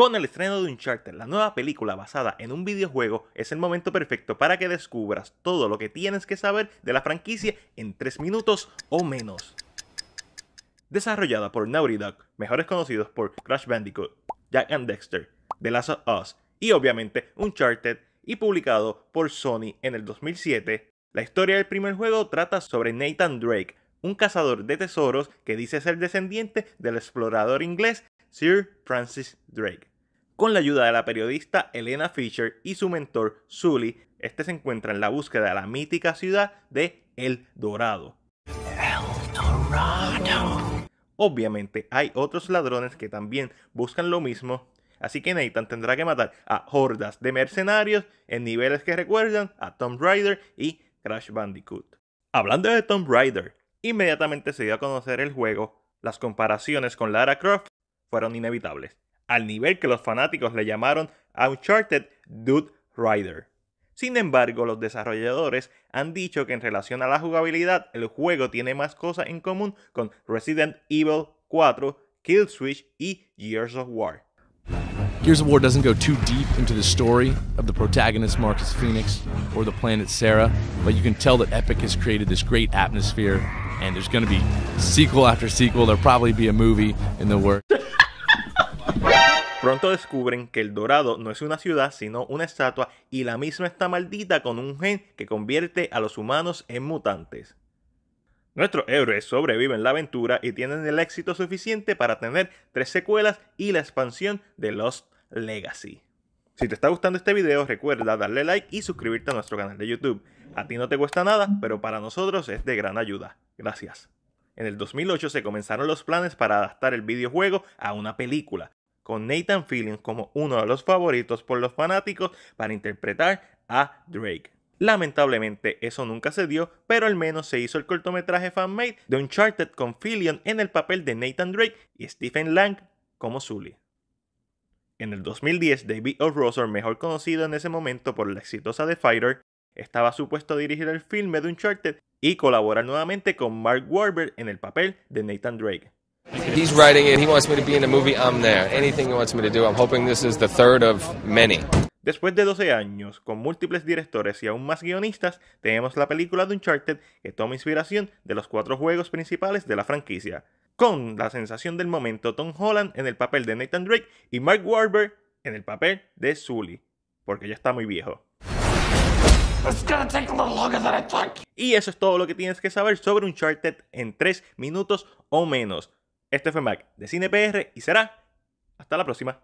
Con el estreno de Uncharted, la nueva película basada en un videojuego, es el momento perfecto para que descubras todo lo que tienes que saber de la franquicia en 3 minutos o menos. Desarrollada por Naughty Dog, mejores conocidos por Crash Bandicoot, Jack and Dexter, The Last of Us y obviamente Uncharted, y publicado por Sony en el 2007, la historia del primer juego trata sobre Nathan Drake, un cazador de tesoros que dice ser descendiente del explorador inglés Sir Francis Drake con la ayuda de la periodista Elena Fisher y su mentor Sully, este se encuentra en la búsqueda de la mítica ciudad de El Dorado. El Dorado. Obviamente hay otros ladrones que también buscan lo mismo, así que Nathan tendrá que matar a hordas de mercenarios en niveles que recuerdan a Tomb Raider y Crash Bandicoot. Hablando de Tomb Raider, inmediatamente se dio a conocer el juego, las comparaciones con Lara Croft fueron inevitables al nivel que los fanáticos le llamaron Uncharted Dude Rider. Sin embargo, los desarrolladores han dicho que en relación a la jugabilidad, el juego tiene más cosas en común con Resident Evil 4, Kill Switch y Gears of War. Gears of War doesn't go too deep into the story of the protagonist Marcus Phoenix or the planet Sarah, but you can tell that Epic has created this great atmosphere and there's going to be sequel after sequel. There'll probably be a movie in the works. Pronto descubren que el dorado no es una ciudad, sino una estatua y la misma está maldita con un gen que convierte a los humanos en mutantes. Nuestros héroes sobreviven la aventura y tienen el éxito suficiente para tener tres secuelas y la expansión de Lost Legacy. Si te está gustando este video, recuerda darle like y suscribirte a nuestro canal de YouTube. A ti no te cuesta nada, pero para nosotros es de gran ayuda. Gracias. En el 2008 se comenzaron los planes para adaptar el videojuego a una película, con Nathan Fillion como uno de los favoritos por los fanáticos para interpretar a Drake. Lamentablemente eso nunca se dio, pero al menos se hizo el cortometraje fanmade de Uncharted con Fillion en el papel de Nathan Drake y Stephen Lang como Sully. En el 2010, David O. mejor conocido en ese momento por la exitosa The Fighter, estaba supuesto a dirigir el filme de Uncharted y colaborar nuevamente con Mark Wahlberg en el papel de Nathan Drake. Después de 12 años, con múltiples directores y aún más guionistas, tenemos la película de Uncharted que toma inspiración de los cuatro juegos principales de la franquicia, con la sensación del momento Tom Holland en el papel de Nathan Drake y Mark Wahlberg en el papel de Sully, porque ya está muy viejo. Y eso es todo lo que tienes que saber sobre Uncharted en 3 minutos o menos. Este fue Mac de CinePR y será hasta la próxima.